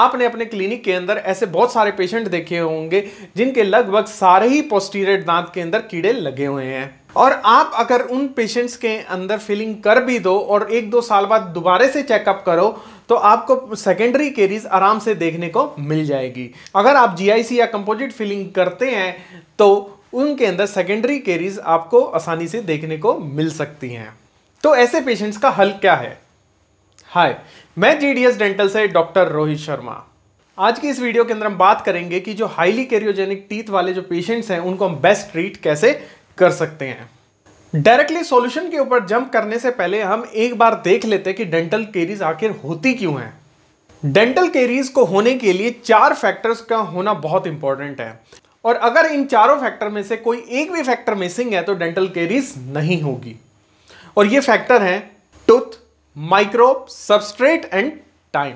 आपने अपने क्लिनिक के अंदर ऐसे बहुत सारे पेशेंट देखे होंगे जिनके लगभग सारे ही पोस्टीरियर दांत के अंदर कीड़े लगे हुए हैं और आप अगर उन पेशेंट्स के अंदर फिलिंग कर भी दो और एक दो साल बाद दोबारे से चेकअप करो तो आपको सेकेंडरी केरीज आराम से देखने को मिल जाएगी अगर आप जीआईसी या कंपोजिट फिलिंग करते हैं तो उनके अंदर सेकेंडरी केरीज आपको आसानी से देखने को मिल सकती हैं तो ऐसे पेशेंट्स का हल क्या है हाय मैं जीडीएस डेंटल से डॉक्टर रोहित शर्मा आज की इस वीडियो के अंदर हम बात करेंगे कि जो हाईली कैरियोजेनिक टीथ वाले जो पेशेंट्स हैं उनको हम बेस्ट ट्रीट कैसे कर सकते हैं डायरेक्टली सॉल्यूशन के ऊपर जंप करने से पहले हम एक बार देख लेते हैं कि डेंटल केरीज आखिर होती क्यों है डेंटल केरीज को होने के लिए चार फैक्टर्स का होना बहुत इंपॉर्टेंट है और अगर इन चारों फैक्टर में से कोई एक भी फैक्टर मिसिंग है तो डेंटल केरीज नहीं होगी और ये फैक्टर हैं tooth micro substrate and time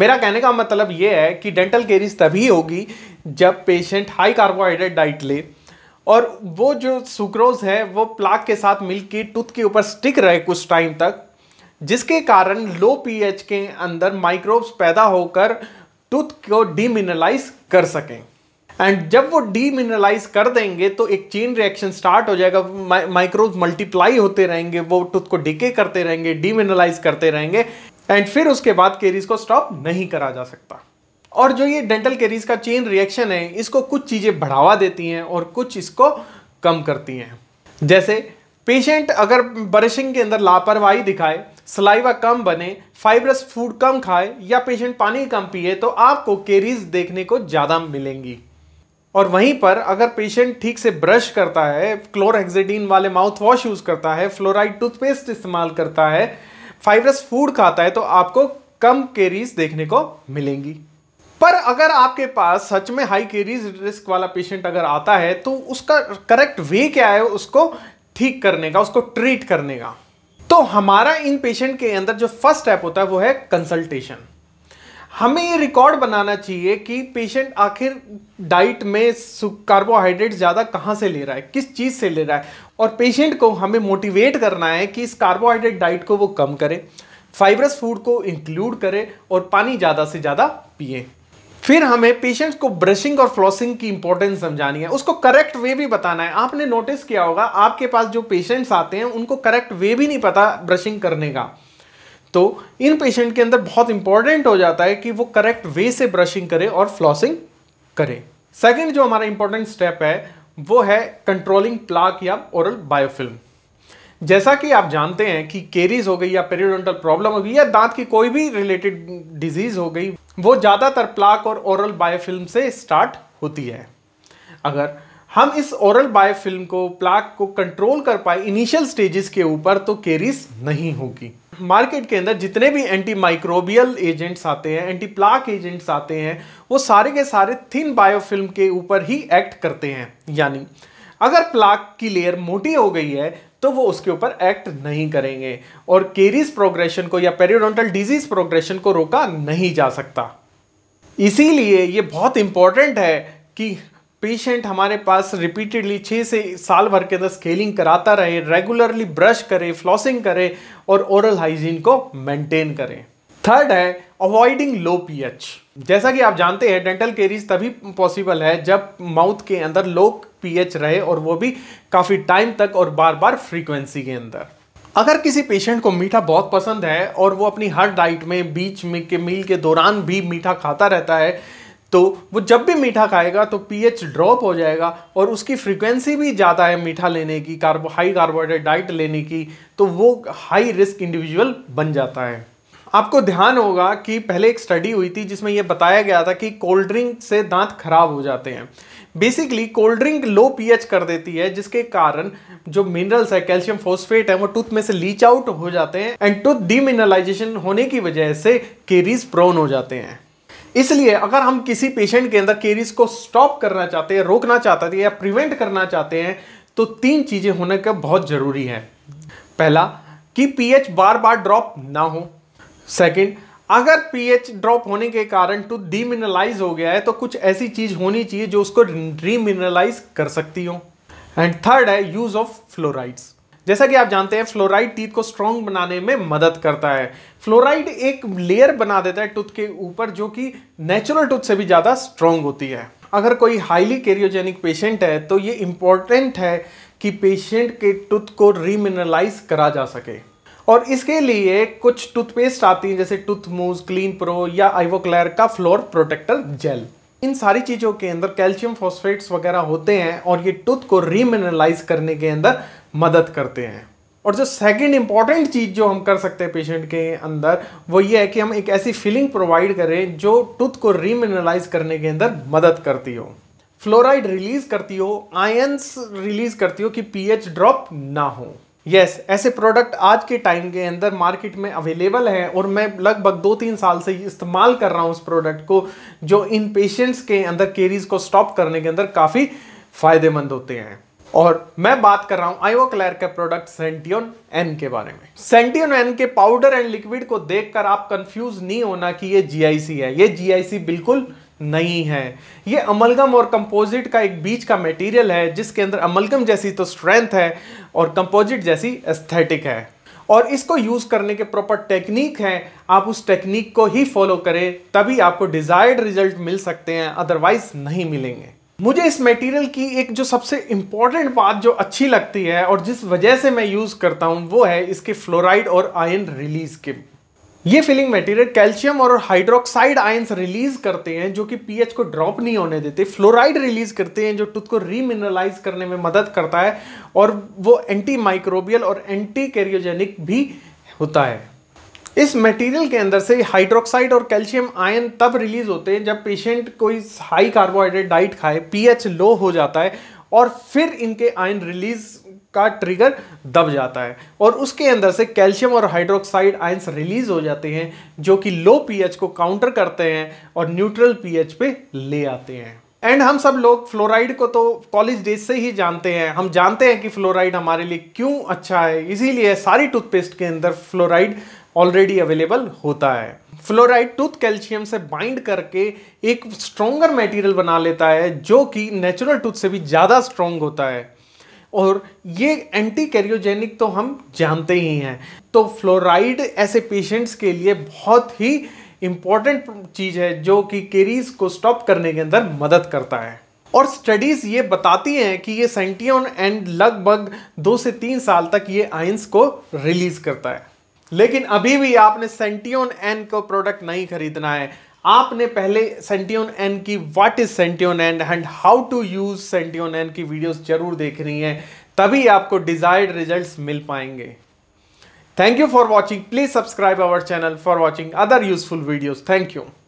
मेरा कहने का मतलब ये है कि डेंटल केरीज तभी होगी जब पेशेंट हाई कार्बोहाइड्रेट डाइट ले और वो जो सुक्रोज है वो प्लाक के साथ मिलकर टूथ के ऊपर स्टिक रहे कुछ टाइम तक जिसके कारण लो पीएच के अंदर माइक्रोब्स पैदा होकर टूथ को डीमिनलाइज कर सकें एंड जब वो डीमिनरलाइज कर देंगे तो एक चेन रिएक्शन स्टार्ट हो जाएगा माइक्रोव मल्टीप्लाई होते रहेंगे वो टूथ को डिके करते रहेंगे डीमिनरलाइज करते रहेंगे एंड फिर उसके बाद केरीज को स्टॉप नहीं करा जा सकता और जो ये डेंटल केरीज का चेन रिएक्शन है इसको कुछ चीज़ें बढ़ावा देती हैं और कुछ इसको कम करती हैं जैसे पेशेंट अगर ब्रशिंग के अंदर लापरवाही दिखाए सलाइवा कम बने फाइब्रस फूड कम खाए या पेशेंट पानी कम पिए तो आपको केरीज देखने को ज़्यादा मिलेंगी और वहीं पर अगर पेशेंट ठीक से ब्रश करता है क्लोरहेक्सिडीन वाले माउथ वॉश यूज़ करता है फ्लोराइड टूथपेस्ट इस्तेमाल करता है फाइबरस फूड खाता है तो आपको कम केरीज देखने को मिलेंगी पर अगर आपके पास सच में हाई केरीज रिस्क वाला पेशेंट अगर आता है तो उसका करेक्ट वे क्या है उसको ठीक करने का उसको ट्रीट करने का तो हमारा इन पेशेंट के अंदर जो फर्स्ट स्टेप होता है वो है कंसल्टेशन हमें ये रिकॉर्ड बनाना चाहिए कि पेशेंट आखिर डाइट में कार्बोहाइड्रेट ज़्यादा कहाँ से ले रहा है किस चीज़ से ले रहा है और पेशेंट को हमें मोटिवेट करना है कि इस कार्बोहाइड्रेट डाइट को वो कम करें फाइबरस फूड को इंक्लूड करें और पानी ज़्यादा से ज़्यादा पिए फिर हमें पेशेंट्स को ब्रशिंग और फ्लॉसिंग की इंपॉर्टेंस समझानी है उसको करेक्ट वे भी बताना है आपने नोटिस किया होगा आपके पास जो पेशेंट्स आते हैं उनको करेक्ट वे भी नहीं पता ब्रशिंग करने का तो इन पेशेंट के अंदर बहुत इंपॉर्टेंट हो जाता है कि वो करेक्ट वे से ब्रशिंग करे और फ्लॉसिंग करे सेकेंड जो हमारा इंपॉर्टेंट स्टेप है वो है कंट्रोलिंग प्लाक या ओरल बायोफिल्म जैसा कि आप जानते हैं कि केरीज हो गई या पेरियोडोंटल प्रॉब्लम हो गई या दांत की कोई भी रिलेटेड डिजीज हो गई वो ज़्यादातर प्लाक और ओरल बायोफिल्म से स्टार्ट होती है अगर हम इस ओरल बायोफिल्म को प्लाक को कंट्रोल कर पाए इनिशियल स्टेजेस के ऊपर तो केरीज नहीं होगी मार्केट के अंदर जितने भी एंटी माइक्रोबियल एजेंट्स आते हैं एंटी प्लाक एजेंट्स आते हैं वो सारे के सारे थिन बायोफिल्म के ऊपर ही एक्ट करते हैं यानी अगर प्लाक की लेयर मोटी हो गई है तो वो उसके ऊपर एक्ट नहीं करेंगे और केरीज प्रोग्रेशन को या पेरियोडोंटल डिजीज प्रोग्रेशन को रोका नहीं जा सकता इसीलिए ये बहुत इंपॉर्टेंट है कि पेशेंट हमारे पास रिपीटेडली छः से साल भर के अंदर स्केलिंग कराता रहे रेगुलरली ब्रश करे फ्लॉसिंग करे और ओरल हाइजीन को मेंटेन करें थर्ड है अवॉइडिंग लो पीएच जैसा कि आप जानते हैं डेंटल केरीज तभी पॉसिबल है जब माउथ के अंदर लो पीएच रहे और वो भी काफ़ी टाइम तक और बार बार फ्रीक्वेंसी के अंदर अगर किसी पेशेंट को मीठा बहुत पसंद है और वो अपनी हर डाइट में बीच में के मील के दौरान भी मीठा खाता रहता है तो वो जब भी मीठा खाएगा तो पीएच ड्रॉप हो जाएगा और उसकी फ्रीक्वेंसी भी ज़्यादा है मीठा लेने की कार्बो हाई कार्बोहाइड्रेट डाइट लेने की तो वो हाई रिस्क इंडिविजुअल बन जाता है आपको ध्यान होगा कि पहले एक स्टडी हुई थी जिसमें यह बताया गया था कि कोल्ड ड्रिंक से दांत खराब हो जाते हैं basically cold drink low pH कर देती है जिसके कारण जो मिनरल्स है कैल्शियम फोस्फेट है वो टूथ में से लीच आउट हो जाते हैं एंड टूथ डीमिनरलाइजेशन होने की वजह से केरीज प्रोन हो जाते हैं इसलिए अगर हम किसी पेशेंट के अंदर केरीज को स्टॉप करना चाहते हैं रोकना चाहते हैं या प्रिवेंट करना चाहते हैं तो तीन चीज़ें होने का बहुत ज़रूरी है पहला कि पीएच बार बार ड्रॉप ना हो सेकंड अगर पीएच ड्रॉप होने के कारण टू डीमिनलाइज हो गया है तो कुछ ऐसी चीज़ होनी चाहिए जो उसको रिमिनलाइज कर सकती हो एंड थर्ड है यूज़ ऑफ फ्लोराइड्स जैसा कि आप जानते हैं फ्लोराइड टीथ को स्ट्रॉन्ग बनाने में मदद करता है फ्लोराइड एक लेयर बना देता है टूथ के ऊपर जो कि नेचुरल टूथ से भी ज़्यादा स्ट्रॉन्ग होती है अगर कोई हाईली कैरियोजेनिक पेशेंट है तो ये इम्पॉर्टेंट है कि पेशेंट के टूथ को रीमिनरलाइज करा जा सके और इसके लिए कुछ टूथपेस्ट आती हैं जैसे टूथ मूव क्लीन प्रो या आइवोक्लेयर का फ्लोर प्रोटेक्टर जेल इन सारी चीज़ों के अंदर कैल्शियम फॉस्फेट्स वगैरह होते हैं और ये टूथ को रीमिनरलाइज करने के अंदर मदद करते हैं और जो सेकंड इम्पॉर्टेंट चीज़ जो हम कर सकते हैं पेशेंट के अंदर वो ये है कि हम एक ऐसी फीलिंग प्रोवाइड करें जो टूथ को रीमिनलाइज करने के अंदर मदद करती हो फ्लोराइड रिलीज करती हो आयंस रिलीज करती हो कि पीएच ड्रॉप ना हो यस yes, ऐसे प्रोडक्ट आज के टाइम के अंदर मार्केट में अवेलेबल हैं और मैं लगभग दो तीन साल से इस्तेमाल कर रहा हूँ उस प्रोडक्ट को जो इन पेशेंट्स के अंदर केरीज को स्टॉप करने के अंदर काफ़ी फ़ायदेमंद होते हैं और मैं बात कर रहा हूं आईओ क्लैर के प्रोडक्ट सेंटियन एन के बारे में सेंटियन एन के पाउडर एंड लिक्विड को देखकर आप कंफ्यूज नहीं होना कि ये जीआईसी है ये जीआईसी बिल्कुल नहीं है ये अमलगम और कंपोजिट का एक बीच का मटेरियल है जिसके अंदर अमलगम जैसी तो स्ट्रेंथ है और कंपोजिट जैसी एस्थेटिक है और इसको यूज़ करने के प्रॉपर टेक्निक हैं आप उस टेक्निक को ही फॉलो करें तभी आपको डिज़ायर्ड रिजल्ट मिल सकते हैं अदरवाइज नहीं मिलेंगे मुझे इस मटेरियल की एक जो सबसे इम्पॉर्टेंट बात जो अच्छी लगती है और जिस वजह से मैं यूज़ करता हूँ वो है इसके फ्लोराइड और आयन रिलीज के ये फिलिंग मटेरियल कैल्शियम और हाइड्रोक्साइड आयंस रिलीज करते हैं जो कि पीएच को ड्रॉप नहीं होने देते फ्लोराइड रिलीज करते हैं जो टूथ को रीमिनरलाइज करने में मदद करता है और वो एंटी माइक्रोबियल और एंटी कैरियोजेनिक भी होता है इस मटेरियल के अंदर से हाइड्रोक्साइड और कैल्शियम आयन तब रिलीज होते हैं जब पेशेंट कोई हाई कार्बोहाइड्रेट डाइट खाए पीएच लो हो जाता है और फिर इनके आयन रिलीज का ट्रिगर दब जाता है और उसके अंदर से कैल्शियम और हाइड्रोक्साइड आयंस रिलीज हो जाते हैं जो कि लो पीएच को काउंटर करते हैं और न्यूट्रल पीएच पे ले आते हैं एंड हम सब लोग फ्लोराइड को तो कॉलेज डेज से ही जानते हैं हम जानते हैं कि फ्लोराइड हमारे लिए क्यों अच्छा है इसीलिए सारी टूथपेस्ट के अंदर फ्लोराइड ऑलरेडी अवेलेबल होता है फ्लोराइड टूथ कैल्शियम से बाइंड करके एक स्ट्रोंगर मटेरियल बना लेता है जो कि नेचुरल टूथ से भी ज़्यादा स्ट्रॉन्ग होता है और ये एंटी कैरियोजेनिक तो हम जानते ही हैं तो फ्लोराइड ऐसे पेशेंट्स के लिए बहुत ही इम्पॉर्टेंट चीज़ है जो कि केरीज को स्टॉप करने के अंदर मदद करता है और स्टडीज़ ये बताती हैं कि ये सेंटियन एंड लगभग दो से तीन साल तक ये आइंस को रिलीज़ करता है लेकिन अभी भी आपने सेंटियोन एन को प्रोडक्ट नहीं खरीदना है आपने पहले सेंटियोन एन की what is Cention N and how to use Cention N की वीडियोस जरूर देखनी है तभी आपको डिजायर्ड रिजल्ट्स मिल पाएंगे thank you for watching please subscribe our channel for watching other useful videos thank you